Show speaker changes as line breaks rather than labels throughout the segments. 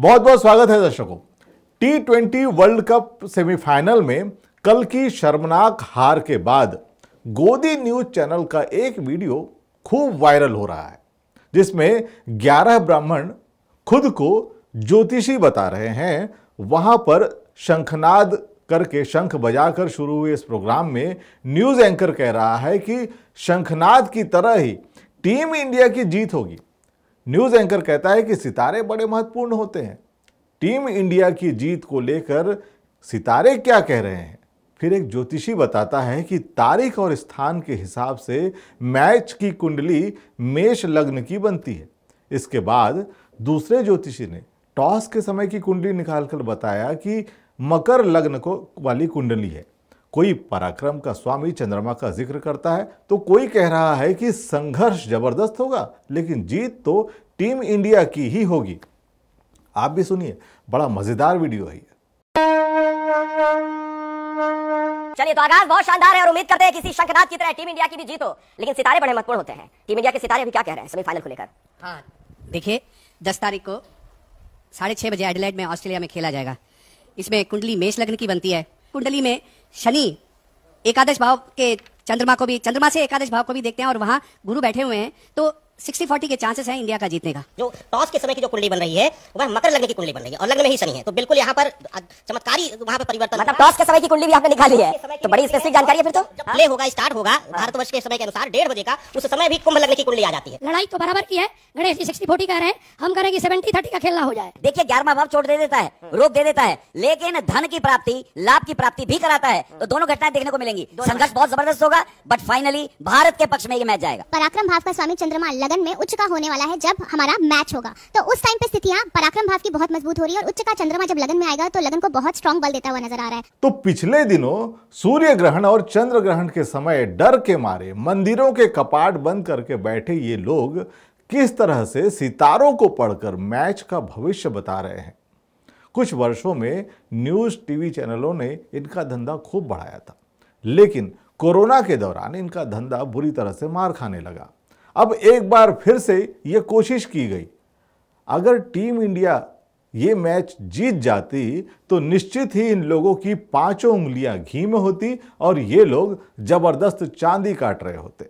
बहुत बहुत स्वागत है दर्शकों T twenty World Cup semifinal में कल की शर्मनाक हार के बाद गोदी न्यूज चैनल का एक वीडियो खूब वायरल हो रहा है जिसमें 11 ब्राह्मण खुद को ज्योतिषी बता रहे हैं वहां पर शंखनाद करके शंख बजाकर शुरू हुए इस प्रोग्राम में न्यूज एंकर कह रहा है कि शंखनाद की तरह ही टीम इंडिया की जीत होगी न्यूज एंकर कहता है कि सितारे बड़े महत्वपूर्ण होते हैं टीम इंडिया की जीत को लेकर सितारे क्या कह रहे हैं फिर एक ज्योतिषी बताता है कि तारीख और स्थान के हिसाब से मैच की कुंडली मेष लग्न की बनती है इसके बाद दूसरे ज्योतिषी ने टॉस के समय की कुंडली निकालकर बताया कि मकर लग्न को वाली कुंडली है कोई पराक्रम का स्वामी चंद्रमा का जिक्र करता है तो कोई कह रहा है कि संघर्ष जबरदस्त होगा लेकिन जीत तो टीम इंडिया की ही होगी आप भी सुनिए बड़ा मजेदार वीडियो है
चलिए तो आगाज बहुत शानदार है और उम्मीद करते हैं किसी शंखनाथ की तरह टीम इंडिया की भी जीत हो लेकिन सितारे बड़े महत्वपूर्ण होते हैं टीम इंडिया के सितारे अभी क्या कह रहे हैं सेमीफाइनल को लेकर हाँ देखिए दस तारीख को साढ़े छह बजे एडिलेड में ऑस्ट्रेलिया में खेला जाएगा इसमें कुंडली मेष लग्न की बनती है कुंडली में शनि एकादश भाव के चंद्रमा को भी चंद्रमा से एकादश भाव को भी देखते हैं और वहां गुरु बैठे हुए हैं तो सिक्सटी फोर्टी के चांसेस हैं इंडिया का जीतने का जो टॉस के समय की जो कुंडली बन रही है वह मकर लगने की कुंडली बन रही है और लगने में ही शनि है तो बिल्कुल यहाँ पर चमत्कारी वहाँ पर परिवर्तन मतलब टॉस के समय की कुंडली भी आपने निकाली है तो बड़ी स्पेसिफिक जानकारी है फिर तो प्ले हाँ। होगा स्टार्ट होगा हाँ। भारतवर्ष के समय के अनुसार डेढ़ बजे का उस समय भी कुंभ लगने की कुंडली आ जाती है लड़ाई तो बराबर की है गणेश जी सिक्सटी फोर्टी कह रहे हैं हम कह रहे हैं सेवेंटी थर्टी का खेलना हो जाए देखिए ग्यारह भाव चोट दे देता है हाँ। रोक दे देता है लेकिन धन की प्राप्ति लाभ की प्राप्ति भी कराता है तो दोनों घटनाएं देखने को मिलेंगी संघर्ष बहुत जबरदस्त होगा बट फाइनली भारत के पक्ष में ये मैच जाएगा पराक्रम भाव का स्वामी चंद्रमा गगन में उच्च का होने वाला है जब हमारा मैच होगा तो उस टाइम पे स्थितियां पराक्रम भाव की बहुत मजबूत हो रही है और उच्च का चंद्रमा जब लगन में आएगा तो लगन को बहुत स्ट्रॉन्ग बल देता हुआ नजर आ रहा है
तो पिछले दिनों सूर्य ग्रहण और चंद्र ग्रहण के समय डर के मारे मंदिरों के कपाट बंद करके बैठे ये लोग किस तरह से सितारों को पढ़कर मैच का भविष्य बता रहे हैं कुछ वर्षों में न्यूज टीवी चैनलों ने इनका धंधा खूब बढ़ाया था लेकिन कोरोना के दौरान इनका धंधा बुरी तरह से मार खाने लगा अब एक बार फिर से ये कोशिश की गई अगर टीम इंडिया ये मैच जीत जाती तो निश्चित ही इन लोगों की पांचों उंगलियां घी में होती और ये लोग जबरदस्त चांदी काट रहे होते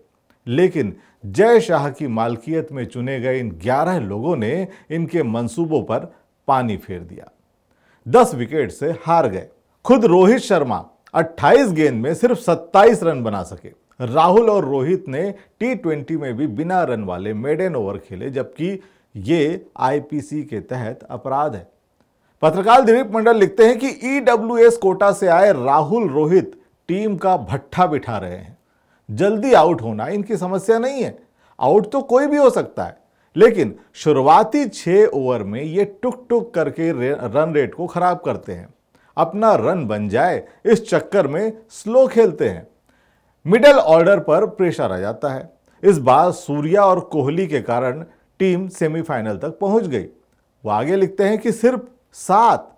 लेकिन जय शाह की मालकियत में चुने गए इन 11 लोगों ने इनके मंसूबों पर पानी फेर दिया 10 विकेट से हार गए खुद रोहित शर्मा 28 गेंद में सिर्फ 27 रन बना सके राहुल और रोहित ने टी ट्वेंटी में भी बिना रन वाले मेडन ओवर खेले जबकि ये आईपीसी के तहत अपराध है पत्रकार दिलीप मंडल लिखते हैं कि ईडब्ल्यूएस e कोटा से आए राहुल रोहित टीम का भट्ठा बिठा रहे हैं जल्दी आउट होना इनकी समस्या नहीं है आउट तो कोई भी हो सकता है लेकिन शुरुआती छः ओवर में ये टुक टुक करके रन रेट को खराब करते हैं अपना रन बन जाए इस चक्कर में स्लो खेलते हैं मिडल ऑर्डर पर प्रेशर आ जाता है इस बार सूर्या और कोहली के कारण टीम सेमीफाइनल तक पहुंच गई वो आगे लिखते हैं कि सिर्फ सात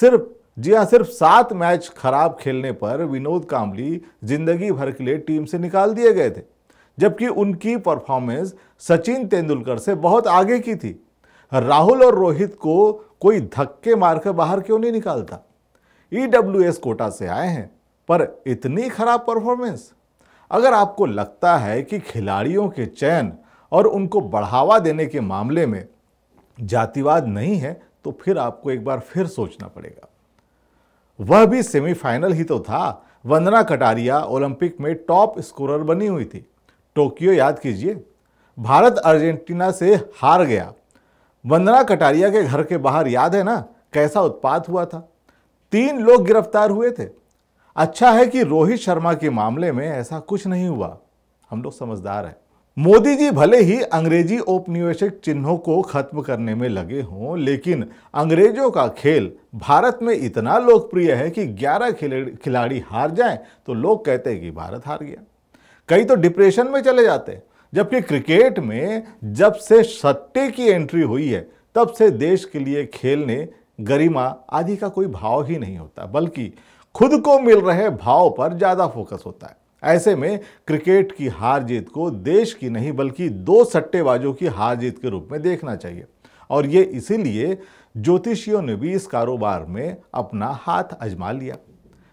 सिर्फ जी हाँ सिर्फ सात मैच खराब खेलने पर विनोद कांबली जिंदगी भर के लिए टीम से निकाल दिए गए थे जबकि उनकी परफॉर्मेंस सचिन तेंदुलकर से बहुत आगे की थी राहुल और रोहित को कोई धक्के मारकर बाहर क्यों नहीं निकालता ई e कोटा से आए हैं पर इतनी खराब परफॉर्मेंस अगर आपको लगता है कि खिलाड़ियों के चयन और उनको बढ़ावा देने के मामले में जातिवाद नहीं है तो फिर आपको एक बार फिर सोचना पड़ेगा वह भी सेमीफाइनल ही तो था वंदना कटारिया ओलंपिक में टॉप स्कोरर बनी हुई थी टोक्यो याद कीजिए भारत अर्जेंटीना से हार गया वंदना कटारिया के घर के बाहर याद है ना कैसा उत्पात हुआ था तीन लोग गिरफ्तार हुए थे अच्छा है कि रोहित शर्मा के मामले में ऐसा कुछ नहीं हुआ हम लोग समझदार हैं मोदी जी भले ही अंग्रेजी औपनिवेशिक चिन्हों को खत्म करने में लगे हों लेकिन अंग्रेजों का खेल भारत में इतना लोकप्रिय है कि 11 खिलाड़ी हार जाएं तो लोग कहते हैं कि भारत हार गया कई तो डिप्रेशन में चले जाते जबकि क्रिकेट में जब से सट्टे की एंट्री हुई है तब से देश के लिए खेलने गरिमा आदि का कोई भाव ही नहीं होता बल्कि खुद को मिल रहे भाव पर ज़्यादा फोकस होता है ऐसे में क्रिकेट की हार जीत को देश की नहीं बल्कि दो सट्टेबाजों की हार जीत के रूप में देखना चाहिए और ये इसीलिए ज्योतिषियों ने भी इस कारोबार में अपना हाथ अजमा लिया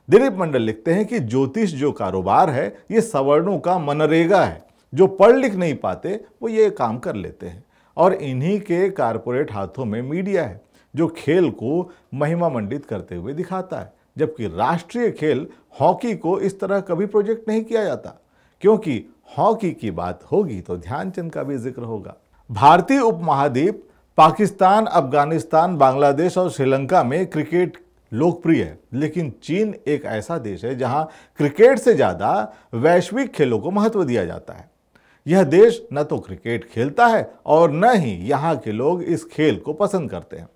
दिलीप मंडल लिखते हैं कि ज्योतिष जो कारोबार है ये सवर्णों का मनरेगा है जो पढ़ लिख नहीं पाते वो ये काम कर लेते हैं और इन्हीं के कारपोरेट हाथों में मीडिया है जो खेल को महिमा मंडित करते हुए दिखाता है जबकि राष्ट्रीय खेल हॉकी को इस तरह कभी प्रोजेक्ट नहीं किया जाता क्योंकि हॉकी की बात होगी तो ध्यानचंद का भी जिक्र होगा भारतीय उपमहाद्वीप पाकिस्तान अफगानिस्तान बांग्लादेश और श्रीलंका में क्रिकेट लोकप्रिय है लेकिन चीन एक ऐसा देश है जहां क्रिकेट से ज़्यादा वैश्विक खेलों को महत्व दिया जाता है यह देश न तो क्रिकेट खेलता है और न ही यहाँ के लोग इस खेल को पसंद करते हैं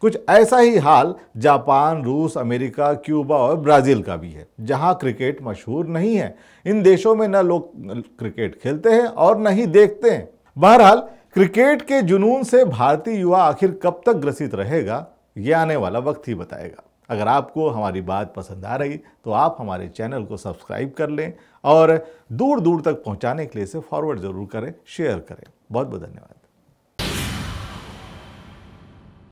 कुछ ऐसा ही हाल जापान रूस अमेरिका क्यूबा और ब्राज़ील का भी है जहां क्रिकेट मशहूर नहीं है इन देशों में न लोग क्रिकेट खेलते हैं और न ही देखते हैं बहरहाल क्रिकेट के जुनून से भारतीय युवा आखिर कब तक ग्रसित रहेगा ये आने वाला वक्त ही बताएगा अगर आपको हमारी बात पसंद आ रही तो आप हमारे चैनल को सब्सक्राइब कर लें और दूर दूर तक पहुँचाने के लिए इसे फॉरवर्ड ज़रूर करें शेयर करें बहुत बहुत धन्यवाद